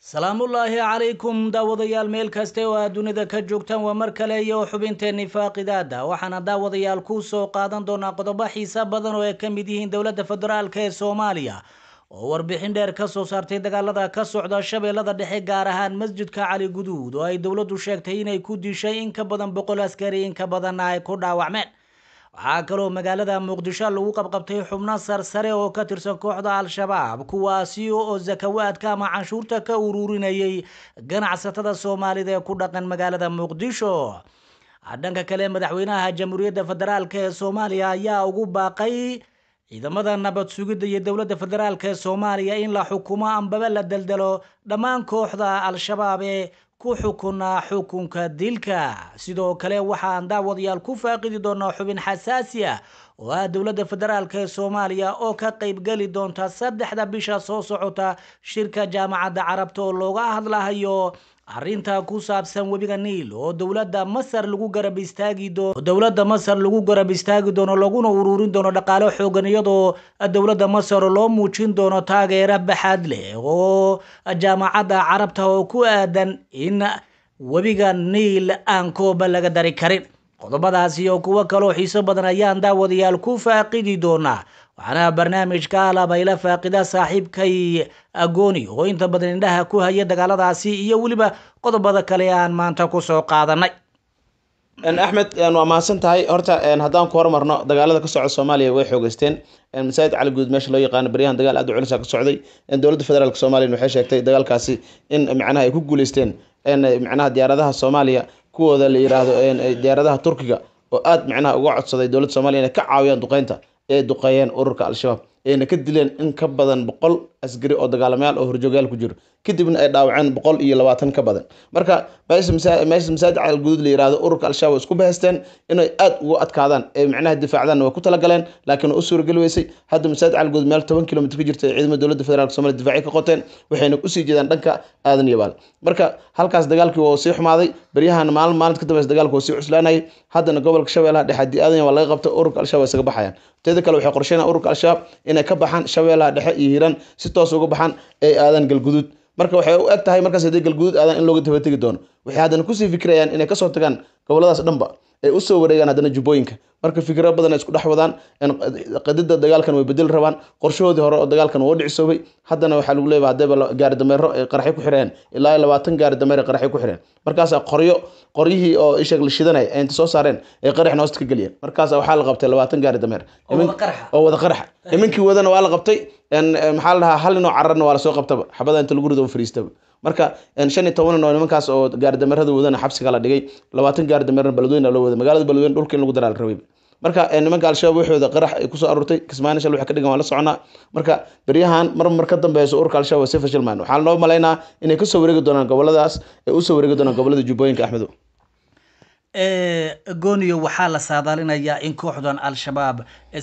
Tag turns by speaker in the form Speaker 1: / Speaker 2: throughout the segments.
Speaker 1: salaamullaahi calaykum daawadayaal meel kasta oo aad dunida ka joogtaan waa mar kale iyo xubinteenni faaqidaada waxaana daawadayaal ku soo qaadan doonaa qodobo xiisa badan oo ay ka mid yihiin dowladda federaalk ee soomaaliya oo warbixin dheer ka soo saartay dagaalada ka socda shabeellada dhexe gaar ahaan masjidka cali guduud oo ay dowladdu sheegtay inay ku dishay in ka badan boqol askari in ka badanna ay ku dhaawacmeen waxaa kaloo magaalada muqdisho lagu qabqabtay xubno sarsare oo ka tirsan kooxda al-shabaab kuwaasi oo zakawaadka ama canshuurta ka uruurinayay ganacsatada soomaalida ee ku dhaqan magaalada muqdisho dhanka kale madaxweynaha jamhuuriyadda federaalk ee soomaaliya ayaa ugu baaqay ciidamada nabad sugidda iyo dowladda federaalk ee soomaaliya in la xukumo ambaba la deldelo dhammaan kooxda al-shabaab ee ku xukunaa xukunka dilka sidoo kale waxaan daawadayaal ku faaqidi doonaa xubin xasaasi ah oo ah dowladda federaalk ee soomaaliya oo ka qaybgeli doonta saddexda bisha soo socota shirka jaamacadda carabta oo looga hadlahayo arintaa ku saabsan webiga niil oo dowlada masar lagu garab istaagidoo dowlada masar lagu garab istaagi doono laguna ururin doono dhaqaalo xoogan iyadoo dowladda masar loo muujin doono taageera baxaad leh oo jaamacadda carabta oo ku aadan in webiga niil aan kooba laga dari karin qodobadaasi oo kuwo kaloo xiiso badan ayaan daawadayaal ku faaqidi doonaa waxaana barnaamijka alabayla faaqida saaxiibkay agoni oo inta badan indhaha ku haya dagaaladaasi iyo weliba qodobada kale aan maanta ku soo qaadanay
Speaker 2: axmed waa mahadsan tahay horta haddaan ku hormarno dagaalada ka socda soomaaliya way xoogeysteen masaajid cali guud meesha loo yaqaano baryahan dagaal aad u culisa ka socday dowladda federaalk soomaaliya waxay sheegtay dagaalkaasi in macnaha ay ku guuleysteen macnaha diyaaradaha soomaaliya kuwooda la yiraahdo diyaaradaha turkiga oo aada micnaha uga codsaday dowladda soomaliya inay ka caawiyaan duqeynta ee duqeeyeen ururka al-shabaab ayna ka dileen in ka badan boqol askari oo dagaalamayaal oo horjoogyaal ku jiro kadibna ay dhaawaceen boqol iyo labaatan ka badan marka meesha masaajid caalguduud layirahdo ururka al-shabaab isku bahaysteen inay aad uga adkaadaan ee micnaha difaacdaanna way ku talagaleen laakiin u suuragali hadda masaajid caalguduud meel toban kilomitr ka jirta ee ciidamada dowladda federaalk somalia difaaci ka qoteen waxayna usii jeedaan dhanka aadan iyo marka halkaas dagaalkii waa sii xumaaday beryahan maalin maalinta ka dambeysa dagaalka waa sii cuslaanayay haddana gobolka shabeellaha dhexe haddii aadan waa laga qabto ururka al-shabab isaga baxayaan teeda kale waxay qorsheenaa ururka al-shabaab inay ka baxaan shabeellaha dhexe iyo hiiraan si toos uga baxaan ee aadan galguduud marka waxay u eg tahay markaas haddii galguduud aadan in looga dabategi doono waxay haddana kusii fikirayaan inay kasoo tagaan goboladaas dhanba ay usoo wareegaan haddana jubbooyinka marka fikra badan isku dhex wadaan qadida dagaalkan way bedeli rabaan qorshahoodii hore oo dagaalkan woo dhicsoobay haddana waxaa lagu leeyahay hadaba gaari dameero ay eh, qaraxyo ku xireen ilaa labaatan gaari dameer ay qaraxyo ku xireen markaasaa ah qoryo qoryihii oo isheeg la shidanay ay inta soo saareen ay qaraxna hoosta ka geliyeen markaasa ah waxaa la qabtay labaatan gaari dameer oo wada qaraxa ah. iminkii wadana waa la qabtay eh, maxaa la dhahaa hal inoo cararna waa lasoo qabtaba xabada inta lagu rido fariistaba marka shan iyo tobanan oo nimankaas oo gaardamarada wadana xabsiga la dhigay labaatan gaardamarana baladweyna loo wada magaalada baladweyne dhulka in lagu daraal rabay marka nimanka al-shabaab waxooda qarax ay kusoo aruurtay kismaani shal wax ka dhigan waan la soconaa marka beryahan mar ka dambeyso urka al-shabaab waa sefashilmaan waxaan loo malaynaa inay kasoo wareegi doonaan goboladaas ay usoo wareegi doonaan gobolada jubbooyinka axmedo
Speaker 1: eh, gooniyo waxaa la saadaalinayaa in kooxdan al-shabaab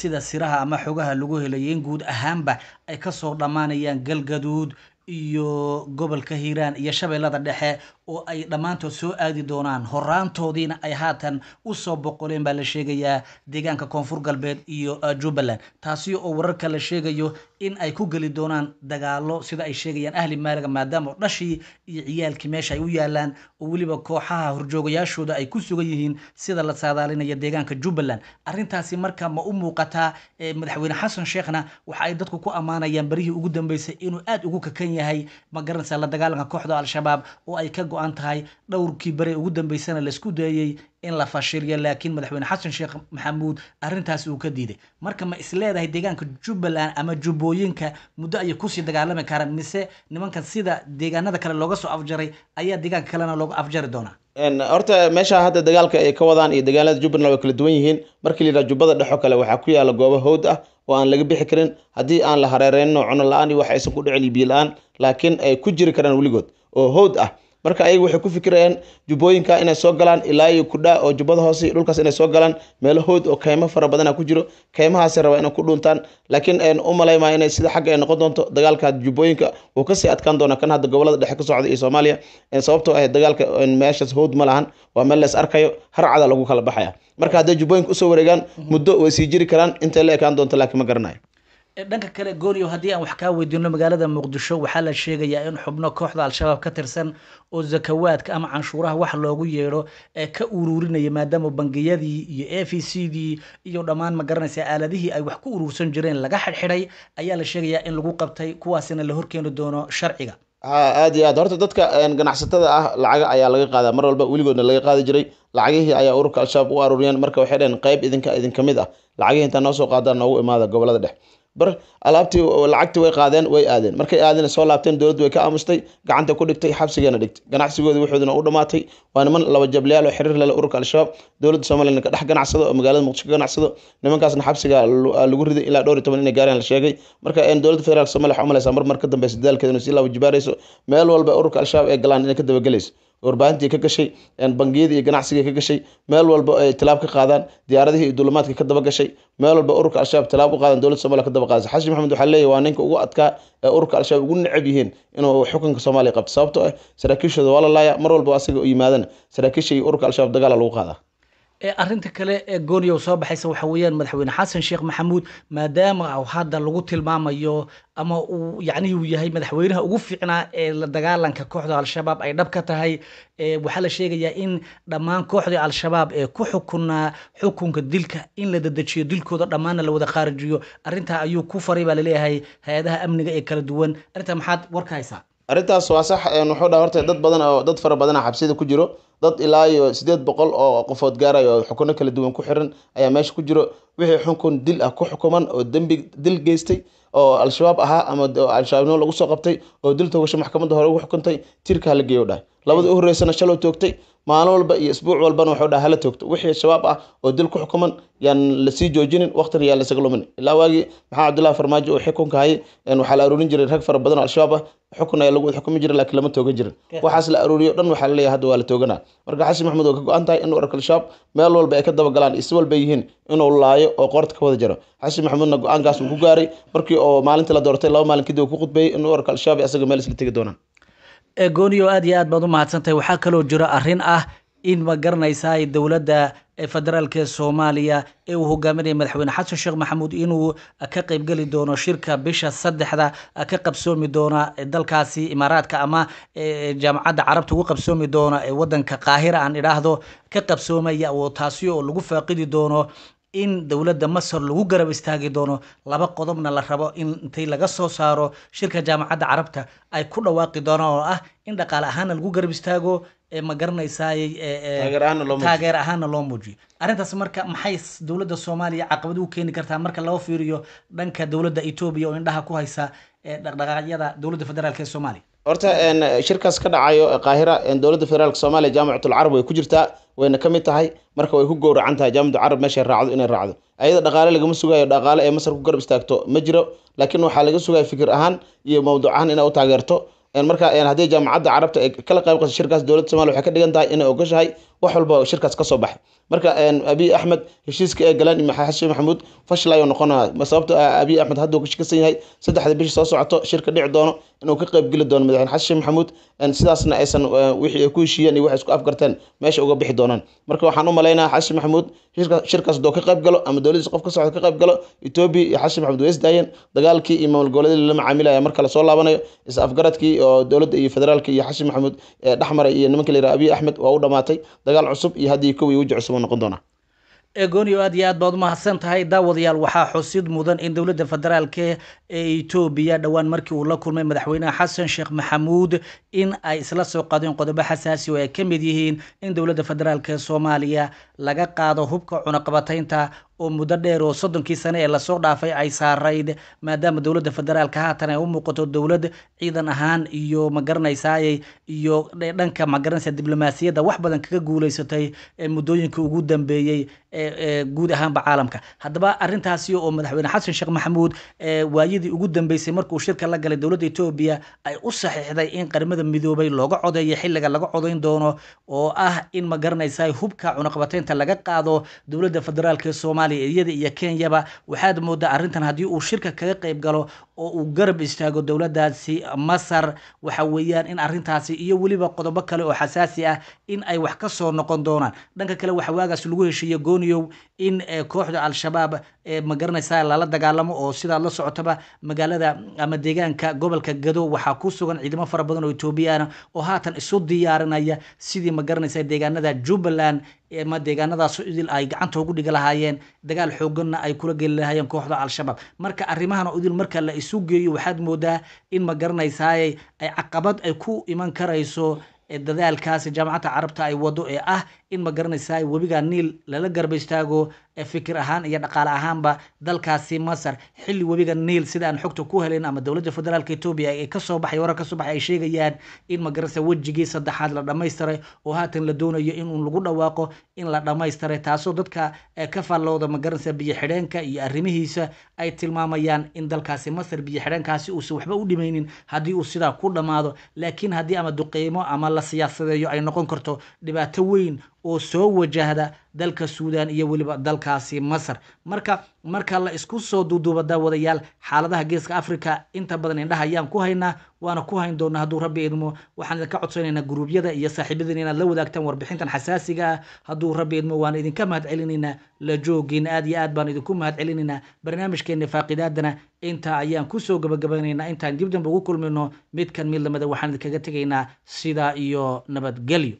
Speaker 1: sida siraha ama xogaha lagu helayay in guud ahaanba ay kasoo dhammaanayaan galgaduud iyo gobolka hiiraan iyo shabeellada dhexe oo ay dhammaantood soo aadi doonaan horaantoodiina ay haatan u soo boqoleen baa la sheegayaa deegaanka koonfur galbeed iyo ah, jubbaland taasi oo wararka la sheegayo in ay ku geli doonaan dagaalo sida ay sheegayaan ahli maaliga maadaama dhashii iyo ciyaalkii meesha ay u yaalaan oo weliba kooxaha horjoogayaashooda ay ku sugan yihiin sida la saadaalinaya deegaanka jubbaland arrintaasi marka ma u muuqataa eh, madaxweyne xasan sheekhna waxa ay dadku ku ammaanayaan berihii ugu dambeysay inuu aad ugu kakan yahay ma garanaysaa la dagaalanka kooxda al-shabaab oo ay ka go-an tahay dhowrkii bere ugu dambeysana laisku dayay in la fashiliyo laakiin madaxweyne xasan sheekh maxamuud arrintaasi uu ka diiday marka ma isleedahay deegaanka jubbaland ama jubbooyinka muddo ayay kusii dagaalami karaan mise nimankan sida deegaanada kale looga soo afjaray ayaa deegaanka kalena looga afjari
Speaker 2: doonaa horta meesha hadda dagaalka ay ka wadaan iyo dagaalada jubbaland way kala duwan yihiin markii layidhaha jubbada dhexoo kale waxaa ku yaala goobo howd ah oo aan laga bixi karin haddii aan la hareereyno cuno la-aan iyo wax aysan ku dhicin iyo la-aan laakiin ay ku jiri karaan weligood oo howd ah marka ayaga waxay ku fikirayaan jubbooyinka inay soo galaan ilaa iyo kudhaa oo jubbada hoose dhulkaas inay soo galaan meelo hood oo kaymo fara badana ku jiro kaymahaasi rabaa inay ku dhuuntaan laakiin n u malaymaa inay sida xagga ay noqon doonto dagaalka jubbooyinka uu kasii adkaan doona kan hadda gobollada dhexe ka socda iyo soomaaliya sababtoo ah dagaalka meeshaas hood ma lahan waa meel lees arkayo harcada lagu kala baxaya marka hadday jubbooyinka usoo wareegaan mhm. muddo way sii jiri karaan intay la ekaan doonto laakiin ma garanayo
Speaker 1: dhanka kale gooryow haddii aan wax kaa weydiino magaalada muqdisho waxaa la sheegayaa in xubno kooxda al-shabaab ka tirsan oo zakawaadka ama canshuuraha wax loogu yeedho ee ka uruurinaya maadaama bangiyadii iyo a v c dii iyo dhammaan magaranaysa aaladihii ay wax ku uruursan jireen laga xidxidhay ayaa la sheegayaa in lagu qabtay kuwaasina la horkeeni doono sharciga
Speaker 2: ha aad iyo aad horta dadka ganacsatada ah lacaga ayaa laga qaadaa mar walba weligoodna laga qaadi jiray lacagihii ayaa ururka al-shabaab u aruuriyeen marka waxay dheheen qayb idinka idinka mid ah lacagihii intaa noo soo qaadaan noogu imaada gobolada dhex bar alaabtii lacagtii way qaadeen way aadeen markay aadeen soo laabteen dowladdu way ka aamustay gacanta ku dhigtay xabsigeena dhigtay ganacsigoodi wuxuuduna u dhammaatay waa niman laba jablayaal oo xiriir lale ururka al-shabaab dowladda soomaliana ka dhex ganacsado oo magaalada muqdisho ka ganacsado nimankaasna xabsiga ah, lagu riday ilaa dhowr iyo toban inay gaareen la sheegay marka dowladda federaalk somalia waxa u malaysaa mar mar ka dambeysa dadaalkeeda inay sii laba jibaarayso meel walba ururka al-shabaab ay galaan inay ka dabagelayso warbaahintii ka gashay bangiyadii iyo ganacsigii ka gashay meel walba ay tilaab ka qaadaan diyaaradihii iyo duulimaadkii ka daba gashay meel walba ururka al-shabaab tilaab u qaadaan dowladda somalia ka daba qaadasa xashi maxamed waxaa leeyahy waa ninka ugu adkaa ee ururka al-shabaab ugu necab yihiin inuu xukunka soomaaliya qabto sababtoo ah saraakiishooda waa la laaya mar walba asaga yimaadana saraakiisha iyo ururka al-shabaab dagaala lagu qaadaa
Speaker 1: arinta kale ee gooniya soo baxaysa waxa weeyaan madaxweyne xasan sheekh maxamuud maadaama uu hadda lagu tilmaamayo ama uu yacnihii uu yahay madaxweynaha ugu fiicnaa ee la dagaalanka kooxda al-shabaab ay dhab ka tahay waxaa la sheegayaa in dhammaan kooxdii al-shabaab ee ku xukunaa xukunka dilka in la dedejiyo dilkooda dhammaanna lawada qaarijiyo arrintaa ayuu ku faray baa laleeyahay hay-adaha amniga ee kala duwan arrintaa maxaad warka haysaa
Speaker 2: arintaas waa sax wuxuu dhaa horta dad badan oo dad fara badana xabsida ku jiro dad ilaa iyo sideed boqol oo qofood gaaray oo xukuno kala duwan ku xiran ayaa meesha ku jiro wixii xukun dil ah ku xukuman oo dembi dil geystay oo al-shabaab ahaa ama al-shabaabnimo lagu soo qabtay oo dil toogasho maxkamadda hore ugu xukuntay tiirkaa la geeyo dhahay labada u horreysana shalow toogtay maalin walba iyo isbuuc walbana wuxuu dhaha hala toogto wixii shabaab ah oo dil ku xukuman yaan lasii joojinin waqtina yaan lasaga lumin ilaa waagii maxaa cabdullahi farmaajo uu xukunka hayay waxaa la aruurin jiray rag fara badan oo al-shabaab ah xukun ayaa lagu xukumi jiray laakiin lama toogan jirin waxaas la aruuriyo dhan waxaa laleeyahay hadda waa la tooganaa marka xasan maxmud oo ka go-an tahay inuu arko al-shabaab meel walba ay ka daba galaan isi walba yihiin inuu laayo oo qoorta ka wada jiro xasan maxmudna go-aankaas uu ku gaaray markii oo maalinta la doortay laba maalin kadib uu ku khudbeeyey inuu arko al-shabaab isaga meel isla tegi doonaan
Speaker 1: gooniyo aad iyo aad baad u mahadsantahay waxaa kaloo jira arrin ah in ma garanaysaa dowladda federaalke soomaaliya ee uu hogaaminaya madaxweyne xasan sheekh maxamuud inuu ka qaybgeli doono shirka bisha saddexda ka qabsoomi doona dalkaasi imaaraadka ama jaamacadda carabta ugu qabsoomi doona wadanka qaahira aan idhaahdo ka qabsoomaya oo taasi oo lagu faaqidi doono in dowladda masar lagu garab istaagi doono laba qodobna la rabo in intay laga soo saaro shirka jaamacadda carabta ay ku dhawaaqi doonaan oo ah in dhaqaale ahaana lagu garab istaago ma garanaysaay taageer ahaana loo muujiyo arrintaas marka maxay dowladda soomaaliya caqabad u keeni kartaa marka loo fiiriyo dhanka dowladda etoobiya oo indhaha ku haysa dhaqdhaqaaqyada dowladda federaalk ee soomaaliya
Speaker 2: horta shirkaas ka dhacayo qaahira dowladda federaalka soomaaliya jaamacatul carab way ku jirtaa wayna ka mid tahay marka way ku gowracan tahay jaamacatu carab meeshay raacdo inay raacdo ayada dhaqaale lagama sugayo dhaqaale ee masar ku garab istaagto ma jiro laakiin waxaa laga sugayo fikir ahaan iyo mawduuc ahaan inay u taageerto marka haddii jaamacadda carabta ay kala qeyb qaso shirkaas dowladda somalia waxay ka dhigan tahay inay ogashahay wax walba shirkaas kasoo baxay marka abi axmed heshiiska ee galaan xashin maxamuud fashlayo noqonay sababto ah abiy axmed haddu kashikasan yahay saddexda bishi soo socoto shirka dhici doono inuu ka qaybgeli doono madaxweyne xashin maxamuud sidaasna aysan e, wixii ay ku heshiiyeen iyo waxay isku afgarteen meesha uga bixi doonaan marka waxaan u malaynaa xashin maxamuud shirkaas doo ka qayb galo ama dowladiis qof ka socdo ka qayb galo etoobiya iyo xashin maxamuud waisdaayeen dagaalkii iyo maamul goboleedii lala macaamilaya marka lasoo laabanayo is afgaradkii oo dowladda iyo federaalka iyo xashin maxamuud dhexmaray iyo nimanka la yiraha abiy axmed waa u dhamaatay dagaal cusub iyo haddii kow weji cusub noqon doonaa
Speaker 1: egoonio aad iyo aad baad u mahadsan tahay daawadayaal waxaa xusid mudan in dowladda federaalk ee etoobiya dhowaan markii uu la kulmay madaxweynaha xasan sheekh maxamuud in ay isla soo qadeen qodobo xasaasi oo ay ka mid yihiin in dowladda federaalk ee soomaaliya laga qaado hubka cunaqabateynta oo muddo dheer oo soddonkii sane ee lasoo dhaafay ay saarayd maadaama dowladda federaalka haatan ay u muuqato dowlad ciidan ahaan iyo magaranaysaay iyo dhanka magaranaysa diblomaasiyadda wax badan kaga guulaysatay muddooyinka ugu dambeeyey guud ahaanba caalamka haddaba arrintaasi oo madaxweyne xasan sheekh maxamuud waayadii ugu dambeysay markuu shirka la galay dowladda etoobiya ay u saxiixday in qaramada midoobay looga codeeyo xilliga laga codayn doono oo ah in magaranaysaay hubka cunaqabateynta laga qaado dowladda federaalk soomaaliya soomaaliya iyada iyo kenyaba waxaad moodaa arrintan haddii uu shirka kaga qayb galo oo uu garab istaago dowladaasi masar waxa weeyaan in arintaasi iyo weliba qodobo kale oo xasaasi ah in ay wax kasoo noqon doonaan dhanka kale waxa waagaas lagu heshiiye gooniyow in eh, kooxda al-shabaab eh, magaranaysa lala dagaalamo oo sidaad la socotaba magaalada ama deegaanka gobolka gado waxaa ku sugan ciidamo fara badan oo etoobiyaana oo haatan isu diyaarinaya sidii magaranaysa deegaanada jubbaland eh, ma deegaanadaas idil ay gacanta ugu dhigi lahaayeen dagaal xooganna ay kula geli lahaayeen kooxda al-shabaab marka arrimahan idil marka la isu isu geeyo waxaad moodaa in ma garanaysaaye ay caqabad ay ku iman karayso dadaalkaasi jaamacadda carabta ay waddo ee ah in ma garanaysaa webiga niil lala garbaystaago istaago fikir ahaan iyo dhaqaale ahaanba dalkaasi masar xilli webiga niil sida aan xogta ku helayn ama dowladda federaalk etoobiya ay kasoo baxay warar kasoo baxay ay sheegayaan in ma garanaysa wejigii saddexaad la dhammaystiray oo haatan la doonayo in lagu dhawaaqo in la dhammaystiray taasoo dadka eh, ka faallooda ma garanaysa biyo xidheenka iyo arrimihiisa ay tilmaamayaan in dalkaasi masar biyo xidheenkaasi uusan waxba u dhimaynin haddii uu sidaa ku dhammaado laakiin haddii ama duqeymo ama la siyaasadeeyo ay noqon karto dhibaato weyn oo soo wajahda dalka suudan iyo weliba dalkaasi masar marka marka la isku soo duuduubada daawadayaal xaaladaha geeska africa inta badan indhaha ayaan ku haynaa waana ku hayn doonaa hadduu rabbi idmo waxaan idinka codsanaynaa gruubyada iyo saaxiibadeen inaad la wadaagtaan warbixintan xasaasiga ah hadduu rabbi idmo waan idinka mahad celinaynaa la joogin aad iyo aad baan idinku mahad celinaynaa barnaamijkeena faaqidaadana intaa ayaan kusoo gabagabanaynaa intaan dib dambe ugu kulmino midkan mid lamida waxaan idinkaga tegaynaa sidaa iyo nabadgelyo